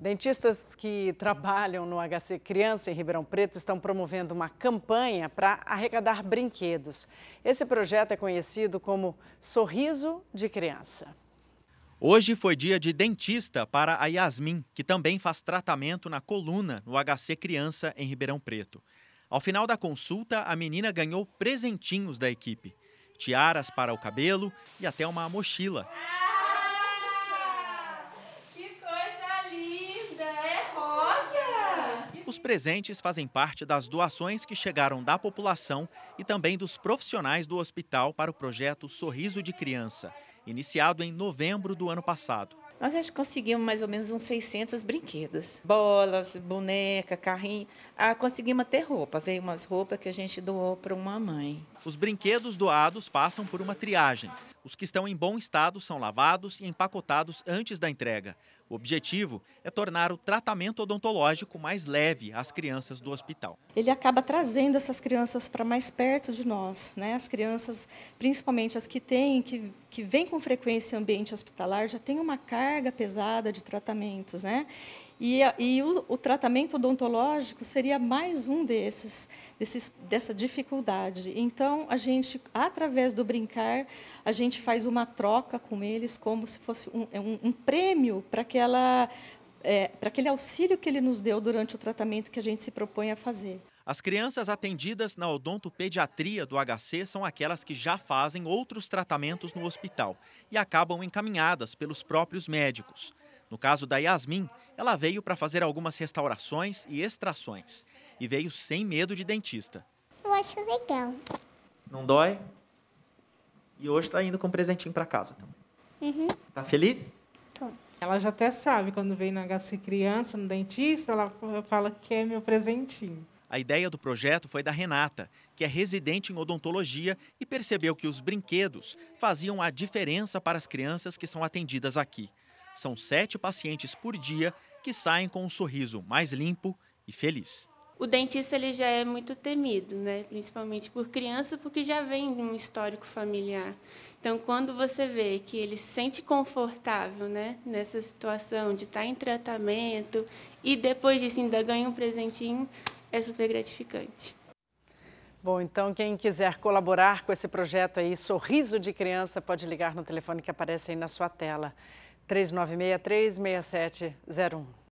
Dentistas que trabalham no HC Criança em Ribeirão Preto estão promovendo uma campanha para arrecadar brinquedos. Esse projeto é conhecido como Sorriso de Criança. Hoje foi dia de dentista para a Yasmin, que também faz tratamento na coluna no HC Criança em Ribeirão Preto. Ao final da consulta, a menina ganhou presentinhos da equipe: tiaras para o cabelo e até uma mochila. Os presentes fazem parte das doações que chegaram da população e também dos profissionais do hospital para o projeto Sorriso de Criança, iniciado em novembro do ano passado. Nós já conseguimos mais ou menos uns 600 brinquedos. Bolas, boneca, carrinho. Ah, conseguimos até roupa. Veio umas roupas que a gente doou para uma mãe. Os brinquedos doados passam por uma triagem. Os que estão em bom estado são lavados e empacotados antes da entrega. O objetivo é tornar o tratamento odontológico mais leve às crianças do hospital. Ele acaba trazendo essas crianças para mais perto de nós. Né? As crianças, principalmente as que têm, que, que vêm com frequência em ambiente hospitalar, já têm uma carga pesada de tratamentos. Né? E, e o, o, tratamento odontológico seria mais um desses, desses, dessa dificuldade. Então, a gente, através do brincar, a gente faz uma troca com eles, como se fosse um, é um, um prêmio para aquela. É, para aquele auxílio que ele nos deu durante o tratamento que a gente se propõe a fazer. As crianças atendidas na odontopediatria do HC são aquelas que já fazem outros tratamentos no hospital e acabam encaminhadas pelos próprios médicos. No caso da Yasmin, ela veio para fazer algumas restaurações e extrações e veio sem medo de dentista. Eu acho legal. Não dói? E hoje está indo com um presentinho para casa também. Uhum. Tá feliz? Ela já até sabe, quando vem na HC Criança, no dentista, ela fala que é meu presentinho. A ideia do projeto foi da Renata, que é residente em odontologia e percebeu que os brinquedos faziam a diferença para as crianças que são atendidas aqui. São sete pacientes por dia que saem com um sorriso mais limpo e feliz. O dentista ele já é muito temido, né? principalmente por criança, porque já vem de um histórico familiar. Então, quando você vê que ele se sente confortável né? nessa situação de estar tá em tratamento e depois disso ainda ganha um presentinho, é super gratificante. Bom, então quem quiser colaborar com esse projeto aí, Sorriso de Criança, pode ligar no telefone que aparece aí na sua tela. 3963-6701.